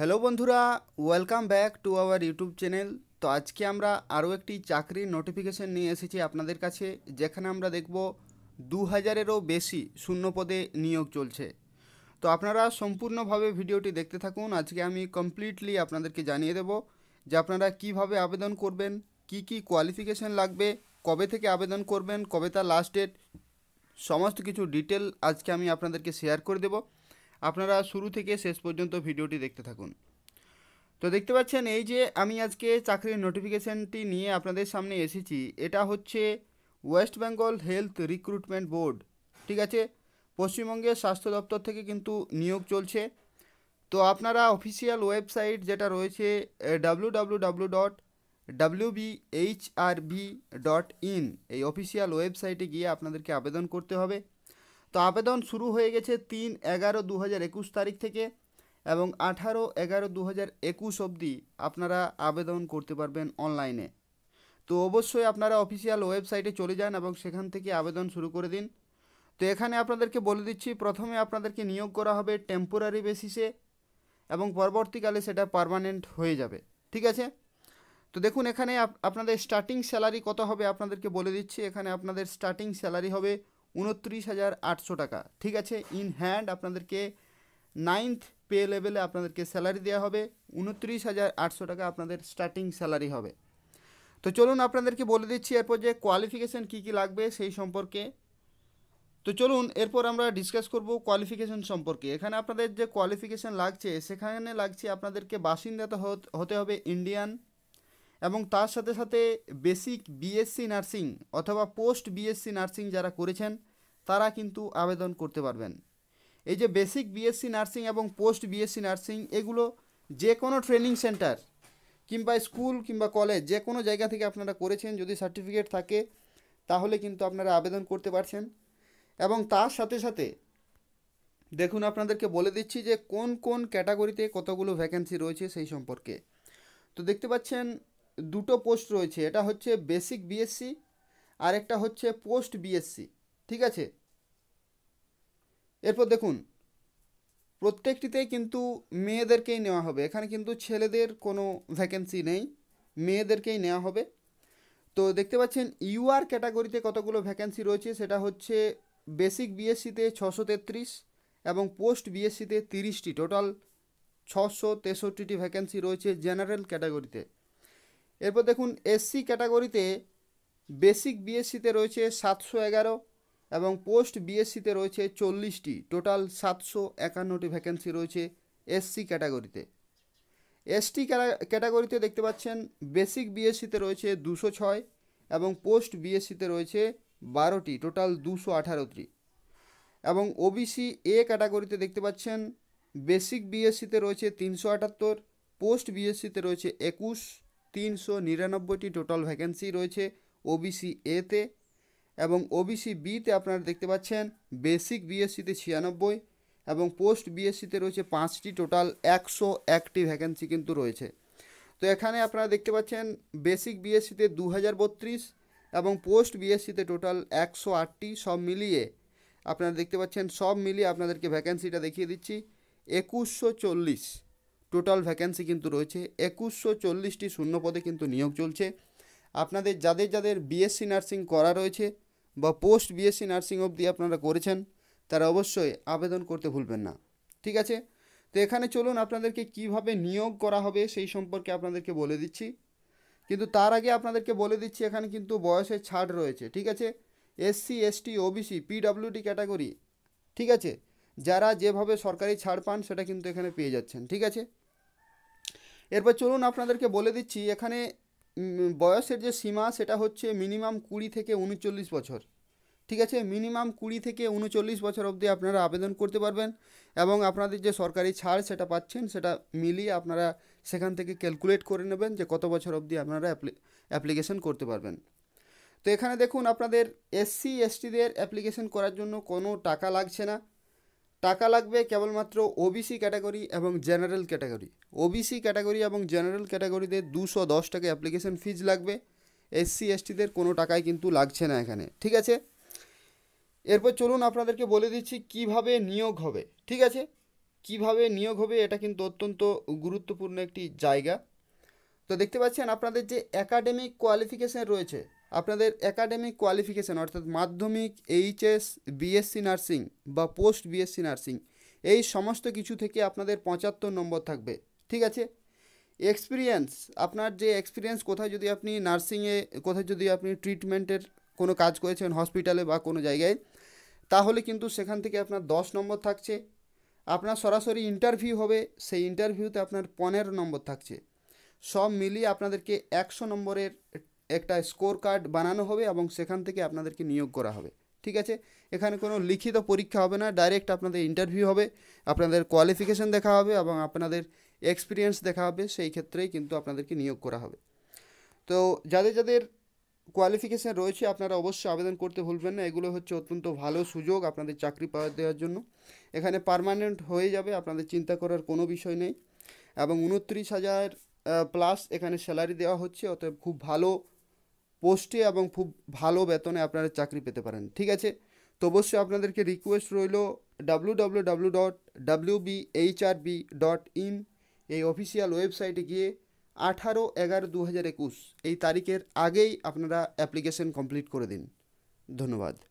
hello বন্ধুরা welcome back to our YouTube channel তো আজকে আমরা আরও একটি চাকরির নোটিফিকেশন নিয়ে এসেছি আপনাদের কাছে যেখানে আমরা দেখব দু হাজারেরও বেশি শূন্য পদে নিয়োগ চলছে তো আপনারা সম্পূর্ণভাবে ভিডিওটি দেখতে থাকুন আজকে আমি কমপ্লিটলি আপনাদেরকে জানিয়ে দেব যে আপনারা কিভাবে আবেদন করবেন কি কি কোয়ালিফিকেশান লাগবে কবে থেকে আবেদন করবেন কবে তার লাস্ট ডেট সমস্ত কিছু ডিটেল আজকে আমি আপনাদেরকে শেয়ার করে দেবো আপনারা শুরু থেকে শেষ পর্যন্ত ভিডিওটি দেখতে থাকুন তো দেখতে পাচ্ছেন এই যে আমি আজকে চাকরির নোটিফিকেশানটি নিয়ে আপনাদের সামনে এসেছি এটা হচ্ছে west Bengal health recruitment board ঠিক আছে পশ্চিমবঙ্গের স্বাস্থ্য দপ্তর থেকে কিন্তু নিয়োগ চলছে তো আপনারা অফিসিয়াল ওয়েবসাইট যেটা রয়েছে W W W dot WBHRB dot in এই অফিসিয়াল ওয়েবসাইটে গিয়ে আপনাদেরকে আবেদন করতে হবে তো আবেদন শুরু হয়ে গেছে তিন এগারো দু হাজার একুশ তারিখ থেকে এবং আঠারো এগারো দু হাজার একুশ অবধি আপনারা আবেদন করতে পারবেন অনলাইনে তো অবশ্যই আপনারা অফিসিয়াল ওয়েবসাইটে চলে যান এবং সেখান থেকে আবেদন শুরু করে দিন তো এখানে আপনাদেরকে বলে দিচ্ছি প্রথমে আপনাদেরকে নিয়োগ করা হবে টেম্পোরারি বেসিসে এবং পরবর্তীকালে সেটা পারমানেন্ট হয়ে যাবে ঠিক আছে তো দেখুন এখানে আপনাদের স্টার্টিং স্যালারি কত হবে আপনাদেরকে বলে দিচ্ছি এখানে আপনাদের স্টার্টিং স্যালারি হবে উনত্রিশ হাজার আটশো টাকা ঠিক আছে ইন হ্যান্ড আপনাদেরকে নাইনথ পে লেভেলে আপনাদেরকে স্যালারি দেওয়া হবে উনত্রিশ হাজার আটশো টাকা আপনাদের স্টার্টিং স্যালারি হবে তো চলুন আপনাদেরকে বলে দিচ্ছি এরপর যে কোয়ালিফিকেশান কী কী লাগবে সেই সম্পর্কে তো চলুন এরপর আমরা ডিসকাস করব কোয়ালিফিকেশন সম্পর্কে এখানে আপনাদের যে কোয়ালিফিকেশন লাগছে সেখানে লাগছে আপনাদেরকে বাসিন্দা হতে হবে ইন্ডিয়ান এবং তার সাথে সাথে বেসিক বিএসসি নার্সিং অথবা পোস্ট বিএসসি নার্সিং যারা করেছেন তারা কিন্তু আবেদন করতে পারবেন এই যে বেসিক বিএসসি নার্সিং এবং পোস্ট বিএসসি নার্সিং এগুলো যে কোনো ট্রেনিং সেন্টার কিংবা স্কুল কিংবা কলেজ যে কোনো জায়গা থেকে আপনারা করেছেন যদি সার্টিফিকেট থাকে তাহলে কিন্তু আপনারা আবেদন করতে পারছেন এবং তার সাথে সাথে দেখুন আপনাদেরকে বলে দিচ্ছি যে কোন কোন ক্যাটাগরিতে কতগুলো ভ্যাকেন্সি রয়েছে সেই সম্পর্কে তো দেখতে পাচ্ছেন দুটো পোস্ট রয়েছে এটা হচ্ছে বেসিক বিএসসি আর একটা হচ্ছে পোস্ট বিএসসি ঠিক আছে এরপর দেখুন প্রত্যেকটিতেই কিন্তু মেয়েদেরকেই নেওয়া হবে এখানে কিন্তু ছেলেদের কোনো ভ্যাকেন্সি নেই মেয়েদেরকেই নেওয়া হবে তো দেখতে পাচ্ছেন ইউআর ক্যাটাগরিতে কতগুলো ভ্যাকেন্সি রয়েছে সেটা হচ্ছে বেসিক বিএসসিতে ছশো তেত্রিশ এবং পোস্ট বিএসসিতে তিরিশটি টোটাল ছশো তেষট্টিটি ভ্যাকেন্সি রয়েছে জেনারেল ক্যাটাগরিতে এরপর দেখুন এসসি ক্যাটাগরিতে বেসিক বিএসসিতে রয়েছে সাতশো এগারো এবং পোস্ট বিএসসিতে রয়েছে চল্লিশটি টোটাল সাতশো একান্নটি ভ্যাকেন্সি রয়েছে এসসি ক্যাটাগরিতে এসটি ক্যাটাগরিতে দেখতে পাচ্ছেন বেসিক বিএসসিতে রয়েছে দুশো ছয় এবং পোস্ট বিএসসিতে রয়েছে বারোটি টোটাল দুশো আঠারোটি এবং ওবিসি এ ক্যাটাগরিতে দেখতে পাচ্ছেন বেসিক বিএসসিতে রয়েছে তিনশো আটাত্তর পোস্ট বিএসসিতে রয়েছে একুশ তিনশো নিরানব্বইটি টোটাল ভ্যাকেন্সি রয়েছে ওবিসি এতে এবং ওবিসি বিতে আপনারা দেখতে পাচ্ছেন বেসিক বিএসসিতে ছিয়ানব্বই এবং পোস্ট বিএসসিতে রয়েছে পাঁচটি টোটাল একশো একটি ভ্যাকেন্সি কিন্তু রয়েছে তো এখানে আপনারা দেখতে পাচ্ছেন বেসিক বিএসসিতে দু হাজার বত্রিশ এবং পোস্ট বিএসসিতে টোটাল একশো আটটি সব মিলিয়ে আপনারা দেখতে পাচ্ছেন সব মিলিয়ে আপনাদেরকে ভ্যাকেন্সিটা দেখিয়ে দিচ্ছি একুশশো চল্লিশ টোটাল ভ্যাকেন্সি কিন্তু রয়েছে একুশশো চল্লিশটি শূন্য পদে কিন্তু নিয়োগ চলছে আপনাদের যাদের যাদের বিএসসি নার্সিং করা রয়েছে বা পোস্ট বিএসসি নার্সিং অবধি আপনারা করেছেন তারা অবশ্যই আবেদন করতে ভুলবেন না ঠিক আছে তো এখানে চলুন আপনাদেরকে কিভাবে নিয়োগ করা হবে সেই সম্পর্কে আপনাদেরকে বলে দিচ্ছি কিন্তু তার আগে আপনাদেরকে বলে দিচ্ছি এখানে কিন্তু বয়সের ছাড় রয়েছে ঠিক আছে SC ST OBC PWD category ঠিক আছে যারা যেভাবে সরকারি ছাড় পান সেটা কিন্তু এখানে পেয়ে যাচ্ছেন ঠিক আছে এরপর চলুন আপনাদেরকে বলে দিচ্ছি এখানে বয়সের যে সীমা সেটা হচ্ছে মিনিমাম কুড়ি থেকে উনচল্লিশ বছর ঠিক আছে মিনিমাম কুড়ি থেকে উনচল্লিশ বছর অবধি আপনারা আবেদন করতে পারবেন এবং আপনাদের যে সরকারি ছাড় সেটা পাচ্ছেন সেটা মিলিয়ে আপনারা সেখান থেকে ক্যালকুলেট করে নেবেন যে কত বছর অবধি আপনারা অ্যাপ্লিকেশন করতে পারবেন তো এখানে দেখুন আপনাদের এসসি এসটিদের অ্যাপ্লিকেশন করার জন্য কোনো টাকা লাগছে না টাকা লাগবে কেবলমাত্র ওবিসি ক্যাটাগরি এবং জেনারেল ক্যাটাগরি ওবিসি ক্যাটাগরি এবং জেনারেল ক্যাটাগরিতে দুশো দশ টাকা অ্যাপ্লিকেশন ফিজ লাগবে এসসি এসটিদের কোনো টাকাই কিন্তু লাগছে না এখানে ঠিক আছে এরপর চলুন আপনাদেরকে বলে দিচ্ছি কিভাবে নিয়োগ হবে ঠিক আছে কিভাবে নিয়োগ হবে এটা কিন্তু অত্যন্ত গুরুত্বপূর্ণ একটি জায়গা তো দেখতে পাচ্ছেন আপনাদের যে অ্যাকাডেমিক কোয়ালিফিকেশান রয়েছে আপনাদের একাডেমিক কোয়ালিফিকেশান অর্থাৎ মাধ্যমিক এইচএস বিএসসি নার্সিং বা পোস্ট বিএসসি নার্সিং এই সমস্ত কিছু থেকে আপনাদের পঁচাত্তর নম্বর থাকবে ঠিক আছে এক্সপিরিয়েন্স আপনার যে এক্সপিরিয়েন্স কোথায় যদি আপনি নার্সিংয়ে কোথায় যদি আপনি ট্রিটমেন্টের কোনো কাজ করেছেন হসপিটালে বা কোনো জায়গায় তাহলে কিন্তু সেখান থেকে আপনার দশ নম্বর থাকছে আপনার সরাসরি ইন্টারভিউ হবে সেই ইন্টারভিউতে আপনার পনেরো নম্বর থাকছে সব মিলিয়ে আপনাদেরকে একশো নম্বরের একটা স্কোর কার্ড বানানো হবে এবং সেখান থেকে আপনাদেরকে নিয়োগ করা হবে ঠিক আছে এখানে কোনো লিখিত পরীক্ষা হবে না ডাইরেক্ট আপনাদের ইন্টারভিউ হবে আপনাদের কোয়ালিফিকেশান দেখা হবে এবং আপনাদের এক্সপিরিয়েন্স দেখা হবে সেই ক্ষেত্রেই কিন্তু আপনাদেরকে নিয়োগ করা হবে তো যাদের যাদের কোয়ালিফিকেশান রয়েছে আপনারা অবশ্যই আবেদন করতে ভুলবেন না এগুলো হচ্ছে অত্যন্ত ভালো সুযোগ আপনাদের চাকরি পাওয়া দেওয়ার জন্য এখানে পারমানেন্ট হয়ে যাবে আপনাদের চিন্তা করার কোনো বিষয় নেই এবং উনত্রিশ হাজার প্লাস এখানে স্যালারি দেওয়া হচ্ছে অতএব খুব ভালো পোস্টে এবং খুব ভালো বেতনে আপনারা চাকরি পেতে পারেন ঠিক আছে তো অবশ্যই আপনাদেরকে রিকোয়েস্ট রইল W W W dot W B H R B dot in এই অফিসিয়াল ওয়েবসাইটে গিয়ে আঠারো এগারো দু হাজার একুশ এই তারিখের আগেই আপনারা অ্যাপ্লিকেশন কমপ্লিট করে দিন ধন্যবাদ